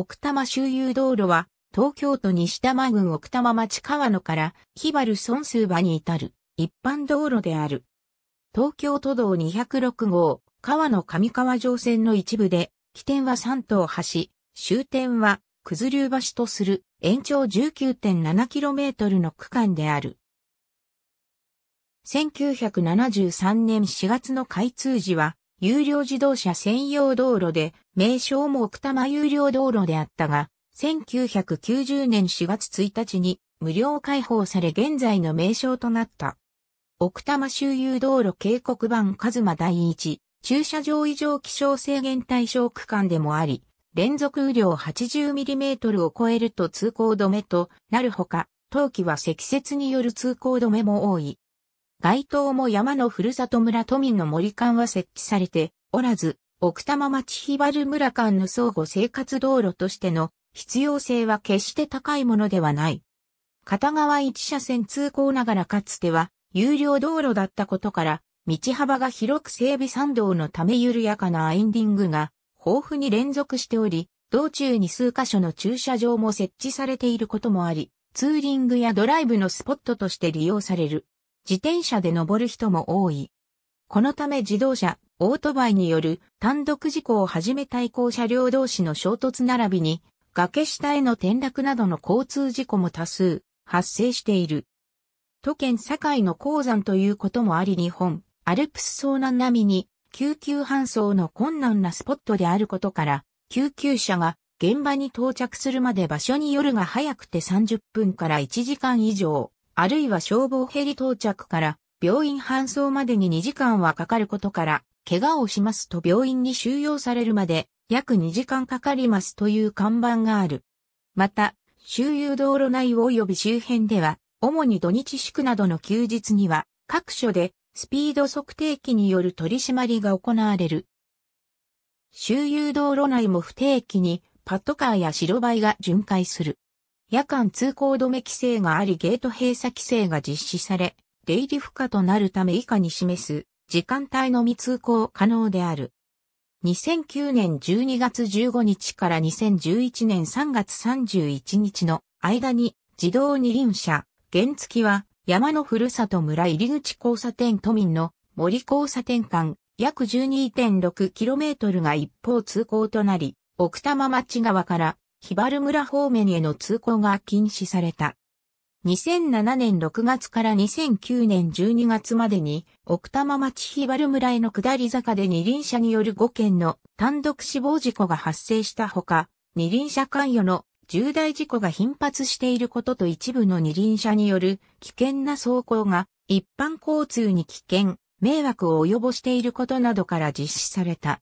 奥多摩周遊道路は、東京都西多摩郡奥多摩町川野から、バ原尊数場に至る、一般道路である。東京都道206号、川野上川上線の一部で、起点は三島橋、終点は、九頭竜橋とする、延長 19.7km の区間である。1973年4月の開通時は、有料自動車専用道路で、名称も奥多摩有料道路であったが、1990年4月1日に無料開放され現在の名称となった。奥多摩周遊道路警告版カズマ第一、駐車場異常気象制限対象区間でもあり、連続雨量 80mm を超えると通行止めとなるほか、冬季は積雪による通行止めも多い。街灯も山のふるさと村都民の森間は設置されておらず、奥多摩町ひばる村間の相互生活道路としての必要性は決して高いものではない。片側1車線通行ながらかつては有料道路だったことから、道幅が広く整備参道のため緩やかなアインディングが豊富に連続しており、道中に数箇所の駐車場も設置されていることもあり、ツーリングやドライブのスポットとして利用される。自転車で登る人も多い。このため自動車、オートバイによる単独事故をはじめ対向車両同士の衝突並びに崖下への転落などの交通事故も多数発生している。都県堺の鉱山ということもあり日本、アルプス遭難並みに救急搬送の困難なスポットであることから、救急車が現場に到着するまで場所によるが早くて30分から1時間以上、あるいは消防ヘリ到着から病院搬送までに2時間はかかることから、怪我をしますと病院に収容されるまで約2時間かかりますという看板がある。また、周遊道路内及び周辺では、主に土日祝などの休日には、各所でスピード測定器による取り締まりが行われる。周遊道路内も不定期にパトカーや白バイが巡回する。夜間通行止め規制がありゲート閉鎖規制が実施され、出入り不可となるため以下に示す時間帯のみ通行可能である。2009年12月15日から2011年3月31日の間に自動二輪車、原付は山のふるさと村入口交差点都民の森交差点間約 12.6km が一方通行となり、奥多摩町側からヒバル村方面への通行が禁止された。2007年6月から2009年12月までに、奥多摩町ヒバル村への下り坂で二輪車による5件の単独死亡事故が発生したほか、二輪車関与の重大事故が頻発していることと一部の二輪車による危険な走行が一般交通に危険、迷惑を及ぼしていることなどから実施された。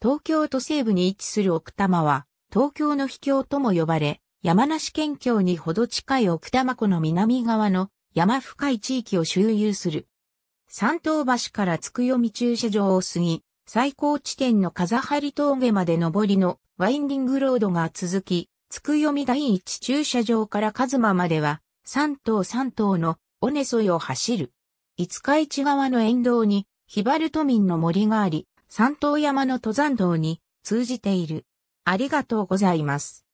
東京都西部に位置する奥多摩は、東京の秘境とも呼ばれ、山梨県境にほど近い奥多摩湖の南側の山深い地域を周遊する。三島橋から月読み駐車場を過ぎ、最高地点の風張峠まで上りのワインディングロードが続き、月読み第一駐車場からカズマまでは、三島三島の尾根沿いを走る。五日市側の沿道に、ヒバルト民の森があり、三島山の登山道に通じている。ありがとうございます。